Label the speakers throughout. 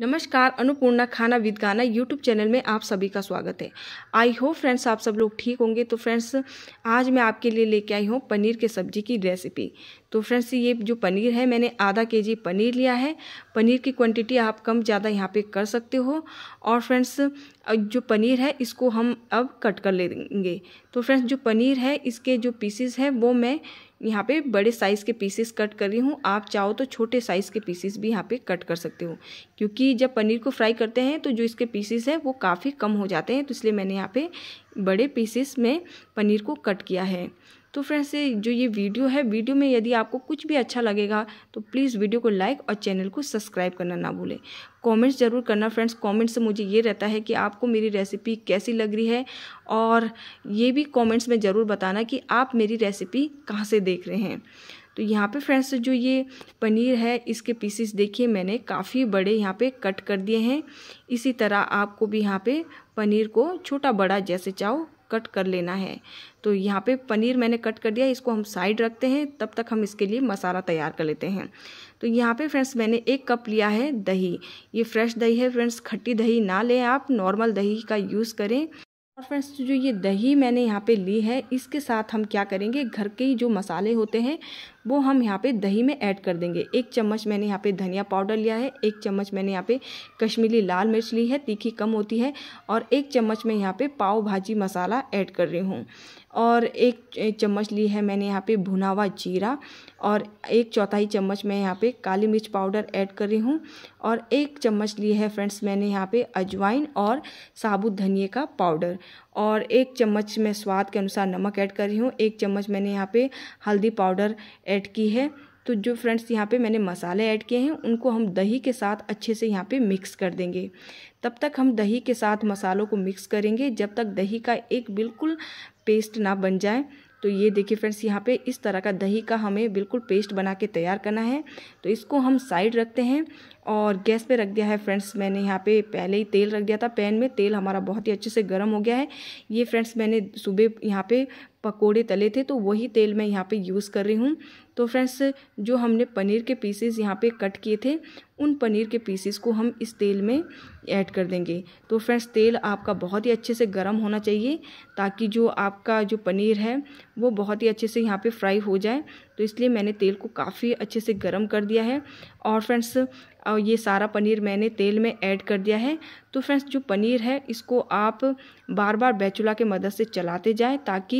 Speaker 1: नमस्कार अनुपूर्णा खाना विद गाना यूट्यूब चैनल में आप सभी का स्वागत है आई होप फ्रेंड्स आप सब लोग ठीक होंगे तो फ्रेंड्स आज मैं आपके लिए लेके आई हूँ पनीर के सब्जी की रेसिपी तो फ्रेंड्स ये जो पनीर है मैंने आधा के जी पनीर लिया है पनीर की क्वांटिटी आप कम ज़्यादा यहाँ पे कर सकते हो और फ्रेंड्स जो पनीर है इसको हम अब कट कर लेंगे तो फ्रेंड्स जो पनीर है इसके जो पीसीस है वो मैं यहाँ पे बड़े साइज़ के पीसेस कट कर रही हूँ आप चाहो तो छोटे साइज़ के पीसेस भी यहाँ पे कट कर सकते हो क्योंकि जब पनीर को फ्राई करते हैं तो जो इसके पीसेस हैं वो काफ़ी कम हो जाते हैं तो इसलिए मैंने यहाँ पे बड़े पीसेस में पनीर को कट किया है तो फ्रेंड्स जो ये वीडियो है वीडियो में यदि आपको कुछ भी अच्छा लगेगा तो प्लीज़ वीडियो को लाइक और चैनल को सब्सक्राइब करना ना भूलें कमेंट्स ज़रूर करना फ्रेंड्स कमेंट्स से मुझे ये रहता है कि आपको मेरी रेसिपी कैसी लग रही है और ये भी कमेंट्स में ज़रूर बताना कि आप मेरी रेसिपी कहाँ से देख रहे हैं तो यहाँ पर फ्रेंड्स जो ये पनीर है इसके पीसीस देखिए मैंने काफ़ी बड़े यहाँ पर कट कर दिए हैं इसी तरह आपको भी यहाँ पर पनीर को छोटा बड़ा जैसे चाहो कट कर लेना है तो यहाँ पे पनीर मैंने कट कर दिया इसको हम साइड रखते हैं तब तक हम इसके लिए मसाला तैयार कर लेते हैं तो यहाँ पे फ्रेंड्स मैंने एक कप लिया है दही ये फ्रेश दही है फ्रेंड्स खट्टी दही ना लें आप नॉर्मल दही का यूज़ करें और फ्रेंड्स तो जो ये दही मैंने यहाँ पे ली है इसके साथ हम क्या करेंगे घर के ही जो मसाले होते हैं वो हम यहाँ पे दही में ऐड कर देंगे एक चम्मच मैंने यहाँ पे धनिया पाउडर लिया है एक चम्मच मैंने यहाँ पे कश्मीरी लाल मिर्च ली है तीखी कम होती है और एक चम्मच मैं यहाँ पे पाव भाजी मसाला ऐड कर रही हूँ और एक चम्मच ली है मैंने यहाँ पे भुना हुआ जीरा और एक चौथाई चम्मच मैं यहाँ पे काली मिर्च पाउडर ऐड कर रही हूँ और एक चम्मच ली है फ्रेंड्स मैंने यहाँ पे अजवाइन और साबुत धनिए का पाउडर और एक चम्मच मैं स्वाद के अनुसार नमक ऐड कर रही हूँ एक चम्मच मैंने यहाँ पे हल्दी पाउडर ऐड की है तो जो फ्रेंड्स यहाँ पे मैंने मसाले ऐड किए हैं उनको हम दही के साथ अच्छे से यहाँ पे मिक्स कर देंगे तब तक हम दही के साथ मसालों को मिक्स करेंगे जब तक दही का एक बिल्कुल पेस्ट ना बन जाए तो ये देखिए फ्रेंड्स यहाँ पे इस तरह का दही का हमें बिल्कुल पेस्ट बना के तैयार करना है तो इसको हम साइड रखते हैं और गैस पे रख दिया है फ्रेंड्स मैंने यहाँ पे पहले ही तेल रख दिया था पैन में तेल हमारा बहुत ही अच्छे से गर्म हो गया है ये फ्रेंड्स मैंने सुबह यहाँ पे पकोड़े तले थे तो वही तेल मैं यहाँ पे यूज़ कर रही हूँ तो फ्रेंड्स जो हमने पनीर के पीसेस यहाँ पे कट किए थे उन पनीर के पीसेस को हम इस तेल में ऐड कर देंगे तो फ्रेंड्स तेल आपका बहुत ही अच्छे से गर्म होना चाहिए ताकि जो आपका जो पनीर है वो बहुत ही अच्छे से यहाँ पे फ्राई हो जाए तो इसलिए मैंने तेल को काफ़ी अच्छे से गर्म कर दिया है और फ्रेंड्स ये सारा पनीर मैंने तेल में ऐड कर दिया है तो फ्रेंड्स जो पनीर है इसको आप बार बार बैचुला के मदद से चलाते जाएं ताकि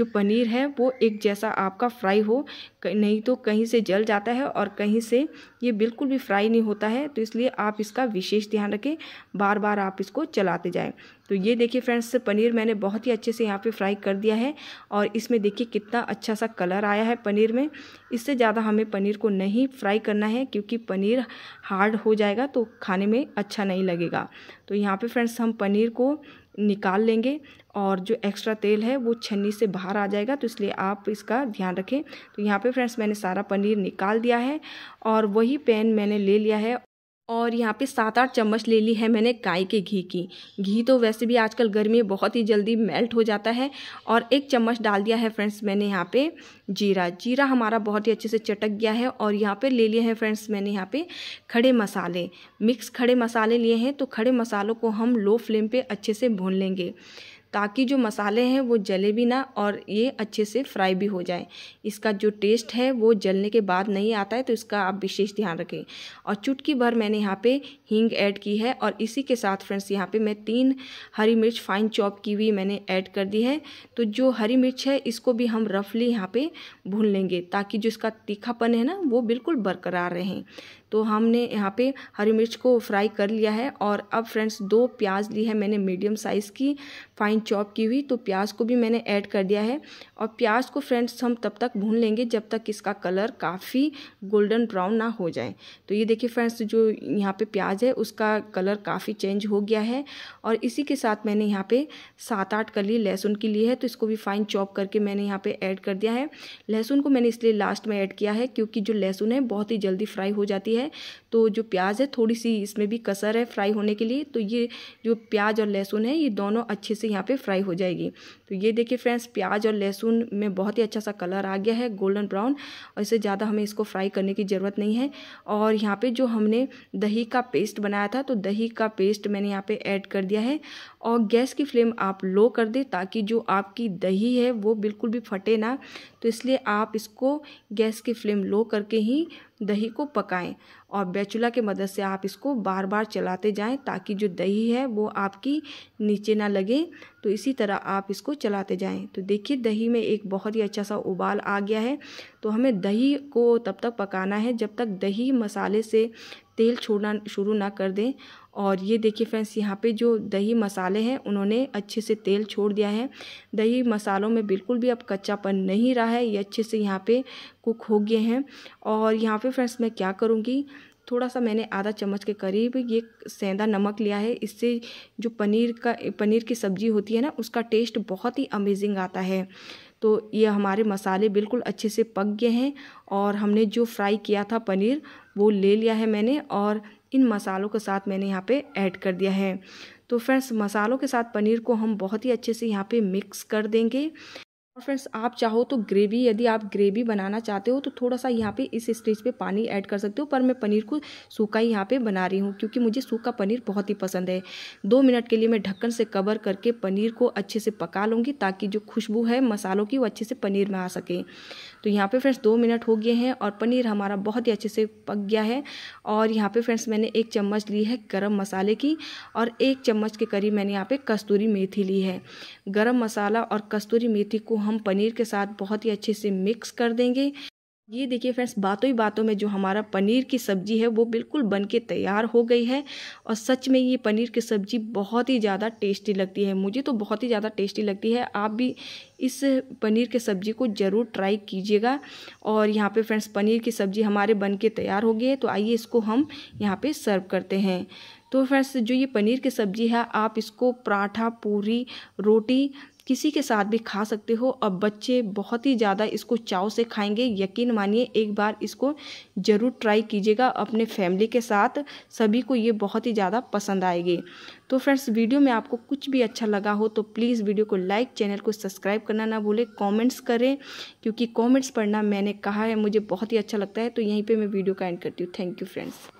Speaker 1: जो पनीर है वो एक जैसा आपका फ्राई हो नहीं तो कहीं से जल जाता है और कहीं से ये बिल्कुल भी फ्राई नहीं होता है तो इसलिए आप इसका विशेष ध्यान रखें बार बार आप इसको चलाते जाएँ तो ये देखिए फ्रेंड्स पनीर मैंने बहुत ही अच्छे से यहाँ पर फ्राई कर दिया है और इसमें देखिए कितना अच्छा सा कलर आया है पनीर में में इससे ज़्यादा हमें पनीर को नहीं फ्राई करना है क्योंकि पनीर हार्ड हो जाएगा तो खाने में अच्छा नहीं लगेगा तो यहाँ पे फ्रेंड्स हम पनीर को निकाल लेंगे और जो एक्स्ट्रा तेल है वो छन्नी से बाहर आ जाएगा तो इसलिए आप इसका ध्यान रखें तो यहाँ पे फ्रेंड्स मैंने सारा पनीर निकाल दिया है और वही पैन मैंने ले लिया है और यहाँ पे सात आठ चम्मच ले ली है मैंने गाय के घी की घी तो वैसे भी आजकल गर्मी बहुत ही जल्दी मेल्ट हो जाता है और एक चम्मच डाल दिया है फ्रेंड्स मैंने यहाँ पे जीरा जीरा हमारा बहुत ही अच्छे से चटक गया है और यहाँ पे ले लिए हैं फ्रेंड्स मैंने यहाँ पे खड़े मसाले मिक्स खड़े मसाले लिए हैं तो खड़े मसालों को हम लो फ्लेम पर अच्छे से भून लेंगे ताकि जो मसाले हैं वो जले भी ना और ये अच्छे से फ्राई भी हो जाए इसका जो टेस्ट है वो जलने के बाद नहीं आता है तो इसका आप विशेष ध्यान रखें और चुटकी भर मैंने यहाँ पे हींग ऐड की है और इसी के साथ फ्रेंड्स यहाँ पे मैं तीन हरी मिर्च फाइन चॉप की हुई मैंने ऐड कर दी है तो जो हरी मिर्च है इसको भी हम रफली यहाँ पर भून लेंगे ताकि जो इसका तीखापन है ना वो बिल्कुल बरकरार रहें तो हमने यहाँ पे हरी मिर्च को फ्राई कर लिया है और अब फ्रेंड्स दो प्याज ली है मैंने मीडियम साइज़ की फाइन चॉप की हुई तो प्याज को भी मैंने ऐड कर दिया है और प्याज को फ्रेंड्स हम तब तक भून लेंगे जब तक इसका कलर काफ़ी गोल्डन ब्राउन ना हो जाए तो ये देखिए फ्रेंड्स जो यहाँ पे प्याज है उसका कलर काफ़ी चेंज हो गया है और इसी के साथ मैंने यहाँ पे सात आठ कली लहसुन की ली है तो इसको भी फाइन चॉप करके मैंने यहाँ पे ऐड कर दिया है लहसुन को मैंने इसलिए लास्ट में ऐड किया है क्योंकि जो लहसुन है बहुत ही जल्दी फ्राई हो जाती है है तो जो प्याज है थोड़ी सी इसमें भी कसर है फ्राई होने के लिए तो ये जो प्याज और लहसुन है ये दोनों अच्छे से यहाँ पे फ्राई हो जाएगी तो ये देखिए फ्रेंड्स प्याज और लहसुन में बहुत ही अच्छा सा कलर आ गया है गोल्डन ब्राउन और इससे ज़्यादा हमें इसको फ्राई करने की ज़रूरत नहीं है और यहाँ पर जो हमने दही का पेस्ट बनाया था तो दही का पेस्ट मैंने यहाँ पर ऐड कर दिया है और गैस की फ्लेम आप लो कर दें ताकि जो आपकी दही है वो बिल्कुल भी फटे ना तो इसलिए आप इसको गैस की फ्लेम लो करके ही दही को पकाएं और स्पैचुला के मदद से आप इसको बार बार चलाते जाएं ताकि जो दही है वो आपकी नीचे ना लगे तो इसी तरह आप इसको चलाते जाएं तो देखिए दही में एक बहुत ही अच्छा सा उबाल आ गया है तो हमें दही को तब तक पकाना है जब तक दही मसाले से तेल छोड़ना शुरू ना कर दें और ये देखिए फ्रेंड्स यहाँ पे जो दही मसाले हैं उन्होंने अच्छे से तेल छोड़ दिया है दही मसालों में बिल्कुल भी अब कच्चापन नहीं रहा है ये अच्छे से यहाँ पे कुक हो गए हैं और यहाँ पे फ्रेंड्स मैं क्या करूँगी थोड़ा सा मैंने आधा चम्मच के करीब ये सेंधा नमक लिया है इससे जो पनीर का पनीर की सब्ज़ी होती है ना उसका टेस्ट बहुत ही अमेजिंग आता है तो ये हमारे मसाले बिल्कुल अच्छे से पक गए हैं और हमने जो फ्राई किया था पनीर वो ले लिया है मैंने और इन मसालों के साथ मैंने यहाँ पे ऐड कर दिया है तो फ्रेंड्स मसालों के साथ पनीर को हम बहुत ही अच्छे से यहाँ पे मिक्स कर देंगे और फ्रेंड्स आप चाहो तो ग्रेवी यदि आप ग्रेवी बनाना चाहते हो तो थोड़ा सा यहाँ पे इस स्टेज पे पानी ऐड कर सकते हो पर मैं पनीर को सूखा ही यहाँ पे बना रही हूँ क्योंकि मुझे सूखा पनीर बहुत ही पसंद है दो मिनट के लिए मैं ढक्कन से कवर करके पनीर को अच्छे से पका लूँगी ताकि जो खुशबू है मसालों की वो अच्छे से पनीर में आ सके तो यहाँ पर फ्रेंड्स दो मिनट हो गए हैं और पनीर हमारा बहुत ही अच्छे से पक गया है और यहाँ पर फ्रेंड्स मैंने एक चम्मच ली है गर्म मसाले की और एक चम्मच के करीब मैंने यहाँ पर कस्तूरी मेथी ली है गर्म मसाला और कस्तूरी मेथी को हम पनीर के साथ बहुत ही अच्छे से मिक्स कर देंगे ये देखिए फ्रेंड्स बातों ही बातों में जो हमारा पनीर की सब्ज़ी है वो बिल्कुल बन के तैयार हो गई है और सच में ये पनीर की सब्ज़ी बहुत ही ज़्यादा टेस्टी लगती है मुझे तो बहुत ही ज़्यादा टेस्टी लगती है आप भी इस पनीर के सब्ज़ी को ज़रूर ट्राई कीजिएगा और यहाँ पे फ्रेंड्स पनीर की सब्ज़ी हमारे बन के तैयार हो गई है तो आइए इसको हम यहाँ पर सर्व करते हैं तो फ्रेंड्स जो ये पनीर की सब्ज़ी है आप इसको पराठा पूरी रोटी किसी के साथ भी खा सकते हो और बच्चे बहुत ही ज़्यादा इसको चाव से खाएंगे यकीन मानिए एक बार इसको ज़रूर ट्राई कीजिएगा अपने फैमिली के साथ सभी को ये बहुत ही ज़्यादा पसंद आएगी तो फ्रेंड्स वीडियो में आपको कुछ भी अच्छा लगा हो तो प्लीज़ वीडियो को लाइक चैनल को सब्सक्राइब करना ना भूलें कॉमेंट्स करें क्योंकि कॉमेंट्स पढ़ना मैंने कहा है मुझे बहुत ही अच्छा लगता है तो यहीं पर मैं वीडियो का एंड करती हूँ थैंक यू फ्रेंड्स